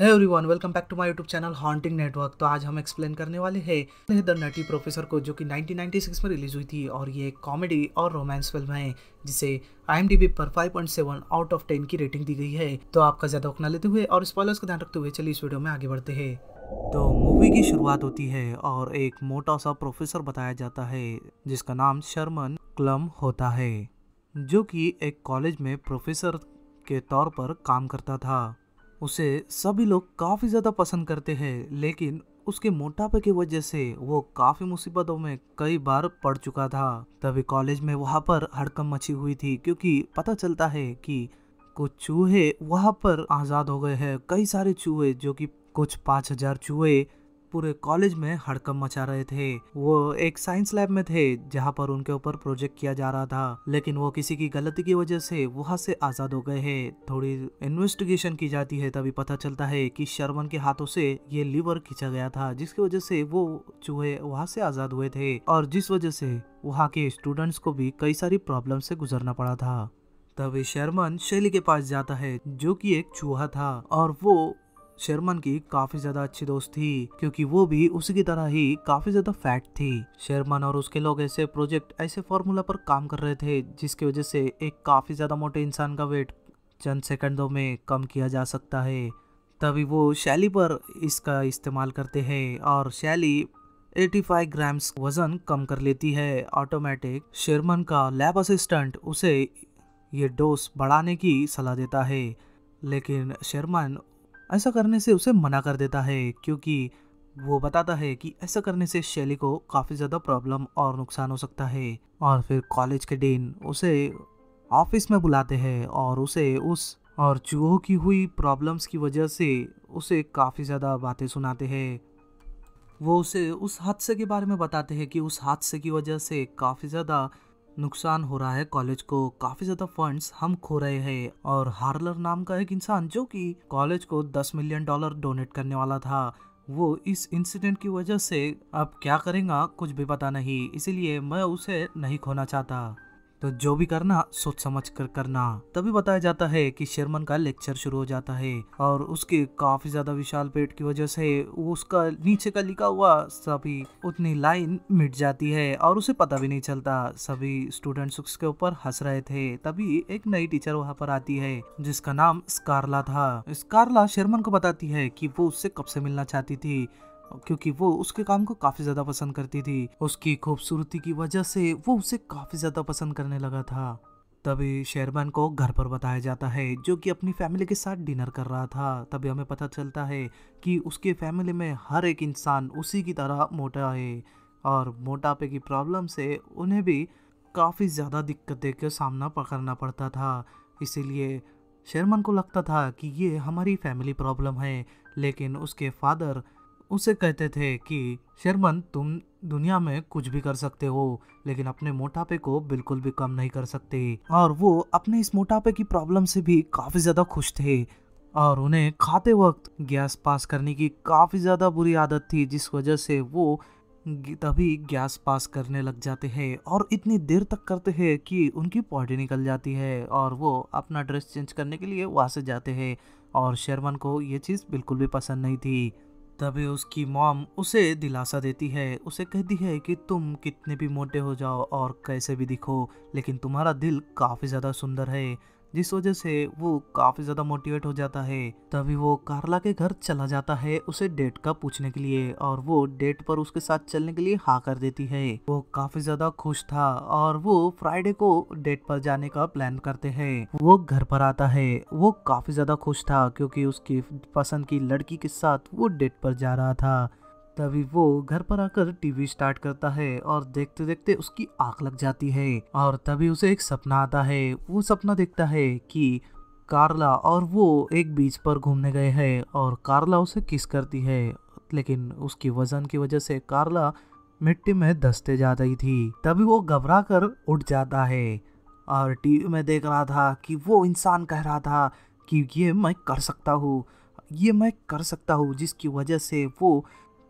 है one welcome back to my YouTube channel haunting network तो आज हम एक्सप्लेन करने वाले हैं द नटी प्रोफेसर को जो कि 1996 में रिलीज हुई थी और ये एक कॉमेडी और रोमांस फिल्म है जिसे आई पर 5.7 आउट ऑफ 10 की रेटिंग दी गई है तो आपका ज्यादा उकना लेते हुए और स्पॉलर्स का ध्यान रखते हुए चलिए इस वीडियो में आगे बढ़ते हैं तो मूवी की शुरुआत होती है और एक मोटा सा प्रोफेसर बताया जाता है जिसका नाम शर्मन क्लम होता है जो कि एक कॉलेज में प्रोफेसर के तौर पर काम करता था उसे सभी लोग काफ़ी ज़्यादा पसंद करते हैं लेकिन उसके मोटापे की वजह से वो काफ़ी मुसीबतों में कई बार पड़ चुका था तभी कॉलेज में वहाँ पर हड़कम मची हुई थी क्योंकि पता चलता है कि कुछ चूहे वहाँ पर आज़ाद हो गए हैं कई सारे चूहे जो कि कुछ पाँच हजार चूहे पूरे कॉलेज में हड़कम मचा रहे थे वो एक साइंस लैब में थे जहाँ पर उनके ऊपर प्रोजेक्ट किया जा रहा था लेकिन वो किसी की गलती की वजह से वहाँ से आजाद हो गए है थोड़ी इन्वेस्टिगेशन की जाती है तभी पता चलता है की शर्मन के हाथों से ये लीवर खींचा गया था जिसकी वजह से वो चूहे वहाँ से आजाद हुए थे और जिस वजह से वहाँ के स्टूडेंट्स को भी कई सारी प्रॉब्लम से गुजरना पड़ा था तभी शर्मन शैली के पास जाता है जो कि एक चूहा था और वो शर्मन की काफी ज्यादा अच्छी दोस्त थी क्योंकि वो भी उसी की तरह ही काफी ज्यादा फैट थी शर्मन और उसके लोग ऐसे प्रोजेक्ट ऐसे फॉर्मूला पर काम कर रहे थे जिसकी वजह से एक काफी ज्यादा मोटे इंसान का वेट चंद सेकंडों में कम किया जा सकता है तभी वो शैली पर इसका इस्तेमाल करते हैं और शैली 85 ग्राम्स वजन कम कर लेती है ऑटोमेटिक शेरमन का लैब असिस्टेंट उसे ये डोज बढ़ाने की सलाह देता है लेकिन शेरमन ऐसा करने से उसे मना कर देता है क्योंकि वो बताता है कि ऐसा करने से शैली को काफ़ी ज़्यादा प्रॉब्लम और नुकसान हो सकता है और फिर कॉलेज के डीन उसे ऑफिस में बुलाते हैं और उसे उस और चूहों की हुई प्रॉब्लम्स की वजह से उसे काफ़ी ज़्यादा बातें सुनाते हैं वो उसे उस हादसे के बारे में बताते हैं कि उस हादसे की वजह से काफ़ी ज़्यादा नुकसान हो रहा है कॉलेज को काफी ज्यादा फंड्स हम खो रहे हैं और हार्लर नाम का एक इंसान जो कि कॉलेज को 10 मिलियन डॉलर डोनेट करने वाला था वो इस इंसिडेंट की वजह से अब क्या करेगा कुछ भी पता नहीं इसीलिए मैं उसे नहीं खोना चाहता तो जो भी करना सोच समझ कर करना तभी बताया जाता है कि शेरमन का लेक्चर शुरू हो जाता है और उसके काफी ज्यादा विशाल पेट की वजह से उसका नीचे का लिखा हुआ सभी उतनी लाइन मिट जाती है और उसे पता भी नहीं चलता सभी स्टूडेंट्स उसके ऊपर हंस रहे थे तभी एक नई टीचर वहाँ पर आती है जिसका नाम स्कारला था स्कारला शेरमन को बताती है कि वो उससे कब से मिलना चाहती थी क्योंकि वो उसके काम को काफी ज्यादा पसंद करती थी उसकी खूबसूरती की वजह से वो उसे काफी ज्यादा पसंद करने लगा था तभी शेरबान को घर पर बताया जाता है जो कि अपनी फैमिली के साथ डिनर कर रहा था तभी हमें पता चलता है कि उसके फैमिली में हर एक इंसान उसी की तरह मोटा है और मोटापे की प्रॉब्लम से उन्हें भी काफ़ी ज़्यादा दिक्कतें का सामना करना पड़ता था इसीलिए शेरमन को लगता था कि ये हमारी फैमिली प्रॉब्लम है लेकिन उसके फादर उसे कहते थे कि शर्मन तुम दुनिया में कुछ भी कर सकते हो लेकिन अपने मोटापे को बिल्कुल भी कम नहीं कर सकते और वो अपने इस मोटापे की प्रॉब्लम से भी काफी ज्यादा खुश थे और उन्हें खाते वक्त गैस पास करने की काफी ज्यादा बुरी आदत थी जिस वजह से वो तभी गैस पास करने लग जाते हैं और इतनी देर तक करते हैं कि उनकी पॉडी निकल जाती है और वो अपना ड्रेस चेंज करने के लिए वहाँ से जाते हैं और शर्मन को ये चीज़ बिल्कुल भी पसंद नहीं थी तभी उसकी मॉम उसे दिलासा देती है उसे कहती है कि तुम कितने भी मोटे हो जाओ और कैसे भी दिखो लेकिन तुम्हारा दिल काफ़ी ज़्यादा सुंदर है जिस वजह से वो काफ़ी ज़्यादा मोटिवेट हो जाता है तभी वो कार्ला के घर चला जाता है उसे डेट का पूछने के लिए और वो डेट पर उसके साथ चलने के लिए हा कर देती है वो काफ़ी ज़्यादा खुश था और वो फ्राइडे को डेट पर जाने का प्लान करते हैं वो घर पर आता है वो काफ़ी ज़्यादा खुश था क्योंकि उसकी पसंद की लड़की के साथ वो डेट पर जा रहा था तभी वो घर पर आकर टीवी स्टार्ट करता है और देखते देखते उसकी आंख लग जाती है और तभी उसे एक सपना आता है वो सपना देखता है कि कार्ला और वो एक बीच पर घूमने गए हैं और कार्ला उसे किस करती है लेकिन उसकी वजन की वजह से कार्ला मिट्टी में धसते जा रही थी तभी वो घबरा कर उठ जाता है और टीवी में देख रहा था कि वो इंसान कह रहा था कि ये मैं कर सकता हूँ ये मैं कर सकता हूँ जिसकी वजह से वो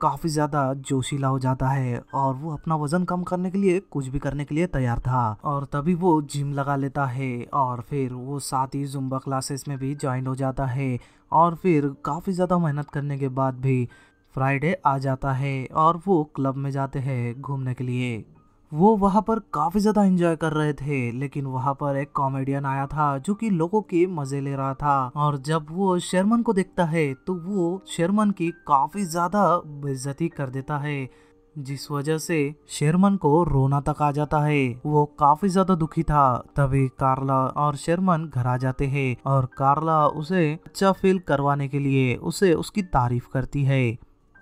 काफ़ी ज़्यादा जोशीला हो जाता है और वो अपना वजन कम करने के लिए कुछ भी करने के लिए तैयार था और तभी वो जिम लगा लेता है और फिर वो साथ ही जुम्बा क्लासेस में भी ज्वाइन हो जाता है और फिर काफ़ी ज़्यादा मेहनत करने के बाद भी फ्राइडे आ जाता है और वो क्लब में जाते हैं घूमने के लिए वो वहाँ पर काफ़ी ज़्यादा एंजॉय कर रहे थे लेकिन वहाँ पर एक कॉमेडियन आया था जो कि लोगों के मजे ले रहा था और जब वो शेरमन को देखता है तो वो शेरमन की काफ़ी ज़्यादा बेजती कर देता है जिस वजह से शेरमन को रोना तक आ जाता है वो काफी ज्यादा दुखी था तभी कार्ला और शेरमन घर आ जाते हैं और कार्ला उसे अच्छा फील करवाने के लिए उसे उसकी तारीफ करती है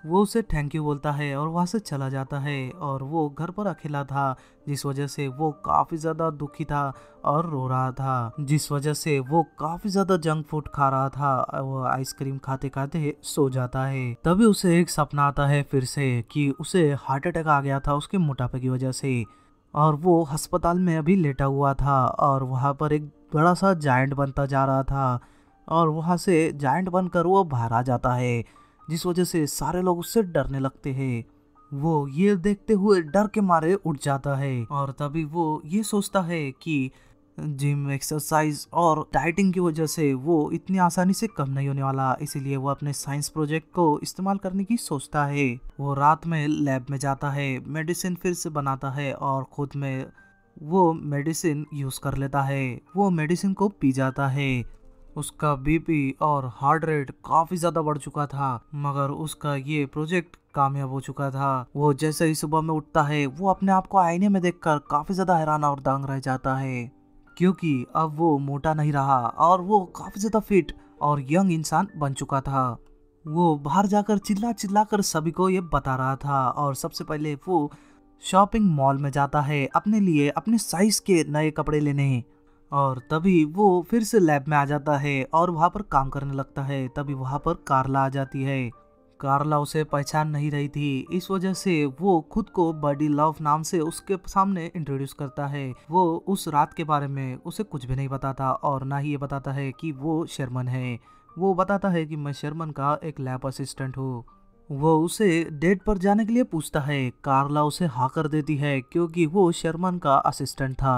वो उसे थैंक यू बोलता है और वहाँ से चला जाता है और वो घर पर अकेला था जिस वजह से वो काफ़ी ज़्यादा दुखी था और रो रहा था जिस वजह से वो काफ़ी ज़्यादा जंक फूड खा रहा था वो आइसक्रीम खाते खाते सो जाता है तभी उसे एक सपना आता है फिर से कि उसे हार्ट अटैक आ गया था उसके मोटापे की वजह से और वो अस्पताल में अभी लेटा हुआ था और वहाँ पर एक बड़ा सा जाइंट बनता जा रहा था और वहाँ से जायंट बनकर वो बाहर आ जाता है जिस वजह से सारे लोग उससे डरने लगते हैं वो ये देखते हुए डर के मारे उठ जाता है और तभी वो ये सोचता है कि जिम एक्सरसाइज और डाइटिंग की वजह से वो इतनी आसानी से कम नहीं होने वाला इसीलिए वो अपने साइंस प्रोजेक्ट को इस्तेमाल करने की सोचता है वो रात में लैब में जाता है मेडिसिन फिर से बनाता है और खुद में वो मेडिसिन यूज़ कर लेता है वो मेडिसिन को पी जाता है उसका बीपी और हार्ट रेट काफी ज्यादा बढ़ चुका था मगर उसका ये प्रोजेक्ट कामयाब हो चुका था वो जैसे ही सुबह में उठता है वो अपने आप को आईने में देखकर काफी ज्यादा हैरान और दांग रह जाता है क्योंकि अब वो मोटा नहीं रहा और वो काफी ज्यादा फिट और यंग इंसान बन चुका था वो बाहर जाकर चिल्ला चिल्ला कर सभी को ये बता रहा था और सबसे पहले वो शॉपिंग मॉल में जाता है अपने लिए अपने साइज के नए कपड़े लेने और तभी वो फिर से लैब में आ जाता है और वहाँ पर काम करने लगता है तभी वहाँ पर कार्ला आ जाती है कार्ला उसे पहचान नहीं रही थी इस वजह से वो खुद को बडी लव नाम से उसके सामने इंट्रोड्यूस करता है वो उस रात के बारे में उसे कुछ भी नहीं बताता और ना ही ये बताता है कि वो शर्मन है वो बताता है कि मैं शर्मन का एक लैब असिस्टेंट हूँ वो उसे डेट पर जाने के लिए पूछता है कार्ला उसे हा कर देती है क्योंकि वो शर्मन का असिस्टेंट था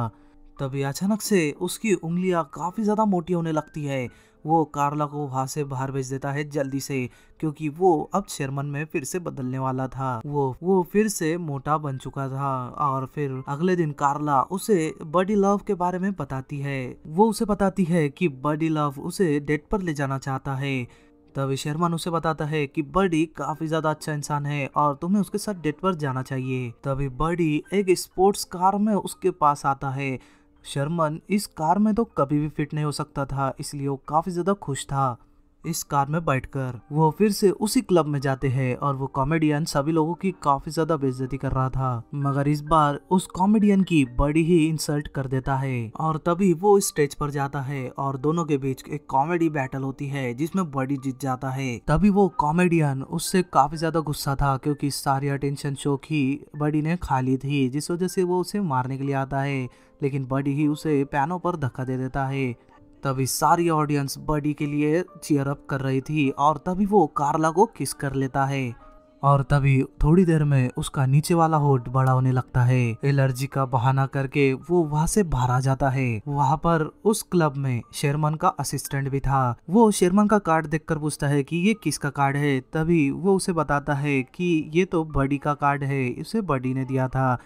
तभी अचानक से उसकी उंगलियां काफ़ी ज़्यादा मोटी होने लगती है वो कार्ला को वहां से बाहर भेज देता है जल्दी से क्योंकि वो अब शेरमन में फिर से बदलने वाला था वो वो फिर से मोटा बन चुका था और फिर अगले दिन कार्ला उसे बडी लव के बारे में बताती है वो उसे बताती है कि बडी लव उसे डेट पर ले जाना चाहता है तभी शेरमन उसे बताता है कि बर्डी काफी ज्यादा अच्छा इंसान है और तुम्हें उसके साथ डेट पर जाना चाहिए तभी बर्डी एक स्पोर्ट्स कार में उसके पास आता है शर्मन इस कार में तो कभी भी फिट नहीं हो सकता था इसलिए वो काफ़ी ज़्यादा खुश था इस कार में बैठकर वो फिर से उसी क्लब में जाते हैं और वो कॉमेडियन सभी लोगों की काफी ज्यादा बेइज्जती कर रहा था मगर इस बार उस कॉमेडियन की बड़ी ही इंसल्ट कर देता है और तभी वो स्टेज पर जाता है और दोनों के बीच एक कॉमेडी बैटल होती है जिसमें बड़ी जीत जाता है तभी वो कॉमेडियन उससे काफी ज्यादा गुस्सा था क्योंकि सारी अटेंशन शो की बड़ी ने खा ली थी जिस वजह से वो उसे मारने के लिए आता है लेकिन बडी ही उसे पैनों पर धक्का दे देता है तभी सारी ऑडियंस बडी के लिए चेयर अप कर रही थी और तभी वो कार्ला को किस कर लेता है और तभी थोड़ी देर में उसका नीचे वाला होट बड़ा होने लगता है एलर्जी का बहाना करके वो वहां से बाहर आ जाता है वहां पर उस क्लब में शेरमन का असिस्टेंट भी था वो शेरमन का कार्ड देखकर पूछता है कि ये किसका कार्ड है तभी वो उसे बताता है कि ये तो बडी का कार्ड है उसे बडी ने दिया था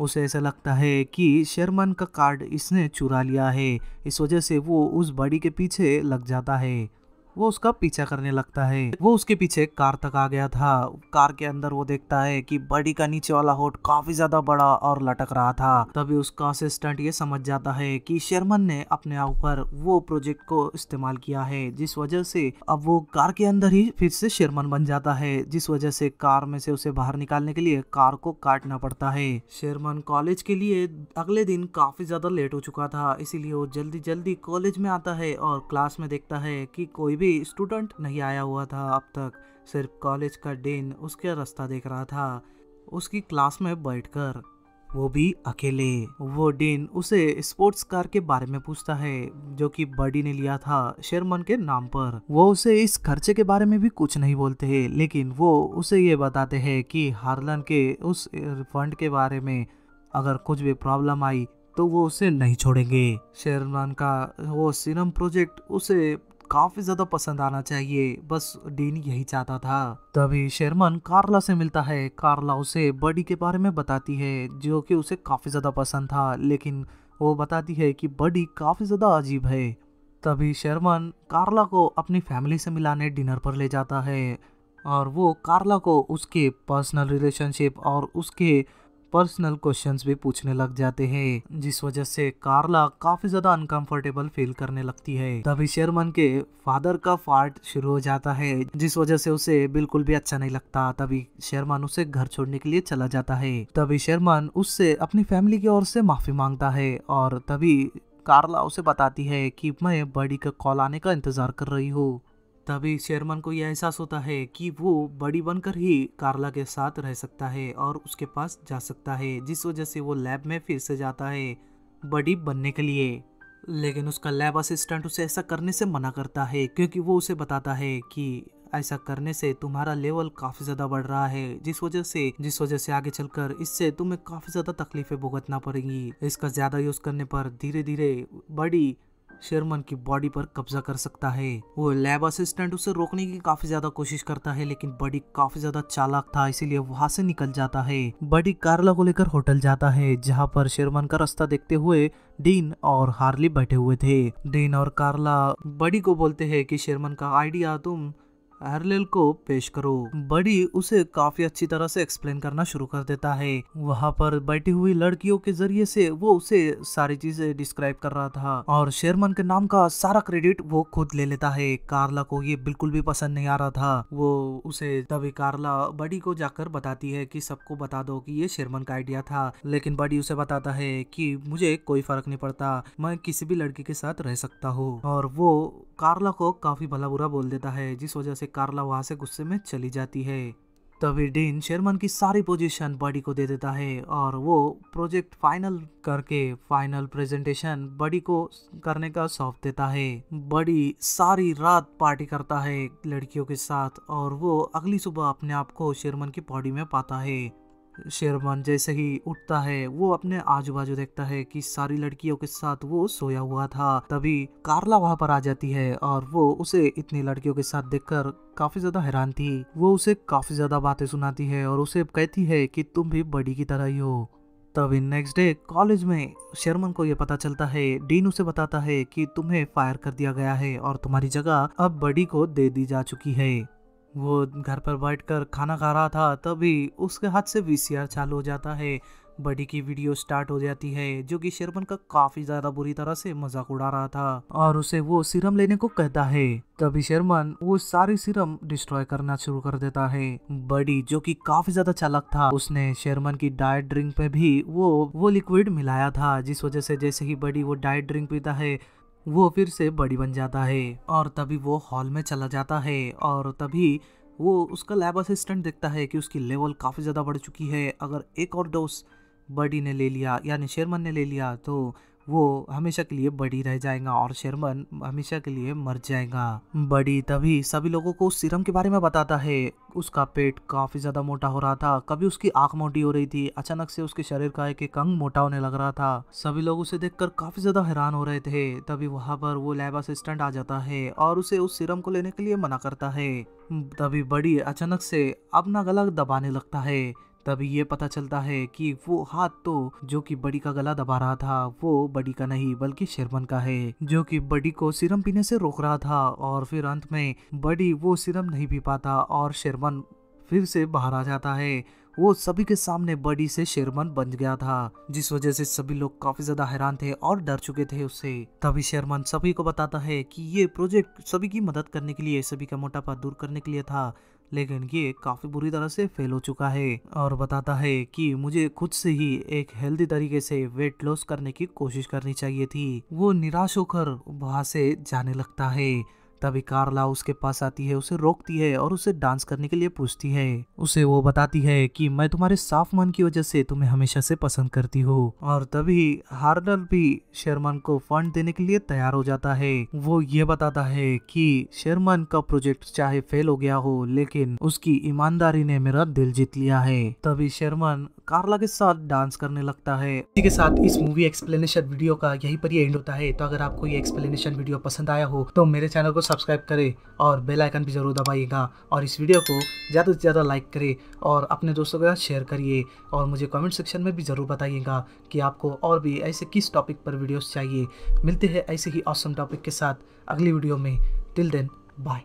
उसे ऐसा लगता है कि शेरमन का कार्ड इसने चुरा लिया है इस वजह से वो उस बड़ी के पीछे लग जाता है वो उसका पीछा करने लगता है वो उसके पीछे कार तक आ गया था कार के अंदर वो देखता है कि बड़ी का नीचे वाला होट काफी ज्यादा बड़ा और लटक रहा था तभी उसका असिस्टेंट ये समझ जाता है कि शर्मन ने अपने आप पर वो प्रोजेक्ट को इस्तेमाल किया है जिस वजह से अब वो कार के अंदर ही फिर से शेरमन बन जाता है जिस वजह से कार में से उसे बाहर निकालने के लिए कार को काटना पड़ता है शेरमन कॉलेज के लिए अगले दिन काफी ज्यादा लेट हो चुका था इसीलिए वो जल्दी जल्दी कॉलेज में आता है और क्लास में देखता है कि कोई भी भी स्टूडेंट नहीं आया हुआ था अब तक सिर्फ कॉलेज का डेन उसके रास्ता देख रहा था उसकी क्लास में बैठकर वो भी अकेले वो डेन उसे स्पोर्ट्स कार के बारे में पूछता है जो कि बर्डी ने लिया था शेरमन के नाम पर वो उसे इस खर्चे के बारे में भी कुछ नहीं बोलते हैं लेकिन वो उसे ये बताते हैं कि हार्लन के उस फंड के बारे में अगर कुछ भी प्रॉब्लम आई तो वो उसे नहीं छोड़ेंगे शेरमन का वो सिनम प्रोजेक्ट उसे काफी ज्यादा पसंद आना चाहिए बस डीन यही चाहता था तभी शेरमन कार्ला से मिलता है कार्ला उसे बडी के बारे में बताती है जो कि उसे काफी ज्यादा पसंद था लेकिन वो बताती है कि बडी काफी ज्यादा अजीब है तभी शेरमन कार्ला को अपनी फैमिली से मिलाने डिनर पर ले जाता है और वो कार्ला को उसके पर्सनल रिलेशनशिप और उसके पर्सनल क्वेश्चंस भी पूछने लग जाते हैं जिस वजह से कार्ला काफी ज्यादा अनकंफर्टेबल फील करने लगती है तभी शेरमन के फादर का फार्ट शुरू हो जाता है जिस वजह से उसे बिल्कुल भी अच्छा नहीं लगता तभी शेरमन उसे घर छोड़ने के लिए चला जाता है तभी शेरमन उससे अपनी फैमिली की ओर से माफी मांगता है और तभी कार्ला उसे बताती है कि मैं बडी का कॉल आने का इंतजार कर रही हूँ तभी शेरमन को यह एहसास होता है कि वो बड़ी बनकर ही कार्ला के साथ रह सकता है और उसके पास जा सकता है जिस वजह से वो लैब में फिर से जाता है बड़ी बनने के लिए लेकिन उसका लैब असिस्टेंट उसे ऐसा करने से मना करता है क्योंकि वो उसे बताता है कि ऐसा करने से तुम्हारा लेवल काफी ज्यादा बढ़ रहा है जिस वजह से जिस वजह से आगे चलकर इससे तुम्हें काफी ज्यादा तकलीफें भुगतना पड़ेगी इसका ज्यादा यूज करने पर धीरे धीरे बड़ी शेरमन की बॉडी पर कब्जा कर सकता है वो लैब असिस्टेंट उसे रोकने की काफी ज्यादा कोशिश करता है लेकिन बडी काफी ज्यादा चालाक था इसीलिए वहां से निकल जाता है बडी कार्ला को लेकर होटल जाता है जहां पर शेरमन का रास्ता देखते हुए डीन और हार्ली बैठे हुए थे डीन और कार्ला बडी को बोलते हैं कि शेरमन का आइडिया तुम एरलेल को पेश करो बड़ी उसे काफी अच्छी तरह से एक्सप्लेन करना शुरू कर देता है वहाँ पर बैठी हुई लड़कियों के जरिए से वो उसे सारी चीजें डिस्क्राइब कर रहा था और शेरमन के नाम का सारा क्रेडिट वो खुद ले लेता है कार्ला को ये बिल्कुल भी पसंद नहीं आ रहा था वो उसे तभी कार्ला बड़ी को जाकर बताती है की सबको बता दो की ये शेरमन का आइडिया था लेकिन बड़ी उसे बताता है की मुझे कोई फर्क नहीं पड़ता मैं किसी भी लड़की के साथ रह सकता हूँ और वो कार्ला को काफ़ी भला बुरा बोल देता है जिस वजह से कार्ला वहां से गुस्से में चली जाती है तभी डीन शेरमन की सारी पोजीशन बडी को दे देता है और वो प्रोजेक्ट फाइनल करके फाइनल प्रेजेंटेशन बडी को करने का सौंप देता है बडी सारी रात पार्टी करता है लड़कियों के साथ और वो अगली सुबह अपने आप को शेरमन की बॉडी में पाता है शेरवान जैसे ही उठता है वो अपने आजू बाजू देखता है कि सारी लड़कियों के साथ वो सोया हुआ था तभी कारला वहां पर आ जाती है और वो उसे इतनी लड़कियों के साथ देखकर काफी ज्यादा हैरान थी वो उसे काफी ज्यादा बातें सुनाती है और उसे कहती है कि तुम भी बड़ी की तरह ही हो तभी नेक्स्ट डे कॉलेज में शर्मन को यह पता चलता है डीन उसे बताता है कि तुम्हें फायर कर दिया गया है और तुम्हारी जगह अब बड़ी को दे दी जा चुकी है वो घर पर बैठकर खाना खा रहा था तभी उसके हाथ से आर चालू हो जाता है बडी की वीडियो स्टार्ट हो जाती है जो कि शेरमन का काफी ज्यादा बुरी तरह से मजाक उड़ा रहा था और उसे वो सीरम लेने को कहता है तभी शेरमन वो सारी सीरम डिस्ट्रॉय करना शुरू कर देता है बडी जो कि काफी ज्यादा चालाक था उसने शेरमन की डाइट ड्रिंक पे भी वो वो लिक्विड मिलाया था जिस वजह से जैसे ही बडी वो डाइट ड्रिंक पीता है वो फिर से बड़ी बन जाता है और तभी वो हॉल में चला जाता है और तभी वो उसका लैब असिस्टेंट देखता है कि उसकी लेवल काफ़ी ज़्यादा बढ़ चुकी है अगर एक और डोज बडी ने ले लिया यानी शेरमन ने ले लिया तो वो हमेशा के लिए बड़ी रह जाएगा और शेरमन हमेशा के लिए मर जाएगा बड़ी तभी सभी लोगों को उस सीरम के बारे में बताता है उसका पेट काफी ज्यादा मोटा हो रहा था कभी उसकी आंख मोटी हो रही थी अचानक से उसके शरीर का एक एक अंग मोटा होने लग रहा था सभी लोग उसे देखकर काफी ज्यादा हैरान हो रहे थे तभी वहां पर वो लैब असिस्टेंट आ जाता है और उसे उस सीरम को लेने के लिए मना करता है तभी बड़ी अचानक से अपना गला दबाने लगता है तभी ये पता चलता है कि वो हाथ तो जो कि बड़ी का गला दबा रहा था वो बड़ी का नहीं बल्कि शेरमन का है जो कि बड़ी को सिरम पीने से रोक रहा था और फिर अंत में बड़ी वो सिरम नहीं पी पाता और शेरमन फिर से बाहर आ जाता है वो सभी के सामने बड़ी से शेरमन बन गया था जिस वजह से सभी लोग काफी ज्यादा हैरान थे और डर चुके थे उससे तभी शेरमन सभी को बताता है कि ये प्रोजेक्ट सभी की मदद करने के लिए सभी का मोटापा दूर करने के लिए था लेकिन ये काफी बुरी तरह से फेल हो चुका है और बताता है कि मुझे खुद से ही एक हेल्दी तरीके से वेट लॉस करने की कोशिश करनी चाहिए थी वो निराश होकर वहां से जाने लगता है तभी कार्ला उसके पास आती है उसे रोकती है और उसे डांस करने के लिए पूछती है उसे वो बताती है कि मैं तुम्हारे साफ मन की वजह से तुम्हें हमेशा से पसंद करती हूँ और तभी हार्डल भी शेरमन को फंड देने के लिए तैयार हो जाता है वो ये बताता है कि शेरमन का प्रोजेक्ट चाहे फेल हो गया हो लेकिन उसकी ईमानदारी ने मेरा दिल जीत लिया है तभी शेरमन कार्ला के साथ डांस करने लगता है इसी के साथ इस मूवी एक्सप्लेनेशन वीडियो का यहीं पर ये एंड होता है तो अगर आपको ये एक्सप्लेनेशन वीडियो पसंद आया हो तो मेरे चैनल को सब्सक्राइब करे और बेल आइकन भी जरूर दबाइएगा और इस वीडियो को ज़्यादा से ज़्यादा लाइक करे और अपने दोस्तों के साथ शेयर करिए और मुझे कॉमेंट सेक्शन में भी ज़रूर बताइएगा कि आपको और भी ऐसे किस टॉपिक पर वीडियोस चाहिए मिलते हैं ऐसे ही औसम टॉपिक के साथ अगली वीडियो में टिल देन बाय